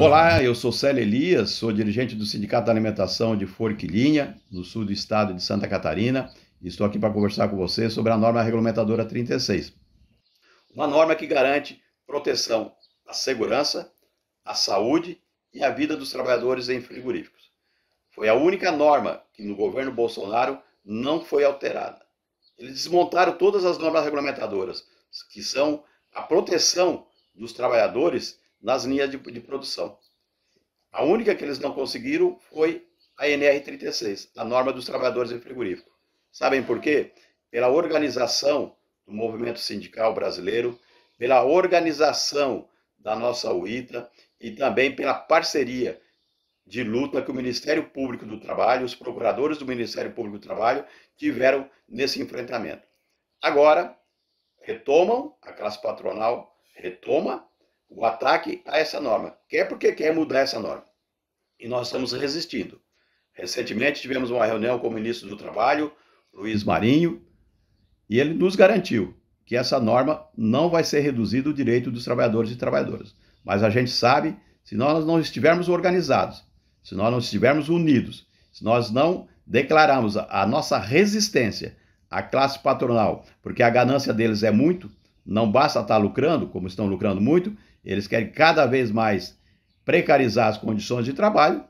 Olá, eu sou Célio Elias, sou dirigente do Sindicato da Alimentação de Forquilinha, no sul do estado de Santa Catarina, e estou aqui para conversar com você sobre a norma regulamentadora 36. Uma norma que garante proteção à segurança, à saúde e à vida dos trabalhadores em frigoríficos. Foi a única norma que no governo Bolsonaro não foi alterada. Eles desmontaram todas as normas regulamentadoras, que são a proteção dos trabalhadores nas linhas de, de produção. A única que eles não conseguiram foi a NR36, a norma dos trabalhadores em frigorífico. Sabem por quê? Pela organização do movimento sindical brasileiro, pela organização da nossa UITA e também pela parceria de luta que o Ministério Público do Trabalho, os procuradores do Ministério Público do Trabalho tiveram nesse enfrentamento. Agora, retomam, a classe patronal retoma o ataque a essa norma. Quer é porque quer é mudar essa norma. E nós estamos resistindo. Recentemente tivemos uma reunião com o ministro do Trabalho, Luiz Marinho, e ele nos garantiu que essa norma não vai ser reduzida o direito dos trabalhadores e trabalhadoras. Mas a gente sabe, se nós não estivermos organizados, se nós não estivermos unidos, se nós não declararmos a nossa resistência à classe patronal, porque a ganância deles é muito, não basta estar tá lucrando, como estão lucrando muito, eles querem cada vez mais precarizar as condições de trabalho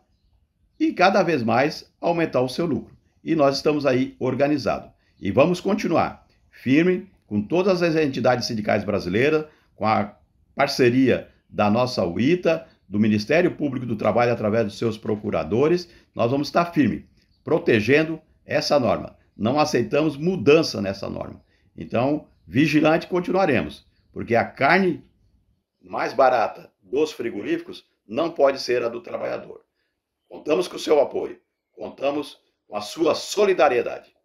e cada vez mais aumentar o seu lucro. E nós estamos aí organizados. E vamos continuar firme com todas as entidades sindicais brasileiras, com a parceria da nossa UITA, do Ministério Público do Trabalho através dos seus procuradores, nós vamos estar firme, protegendo essa norma. Não aceitamos mudança nessa norma. Então, vigilante continuaremos, porque a carne mais barata dos frigoríficos não pode ser a do trabalhador. Contamos com o seu apoio, contamos com a sua solidariedade.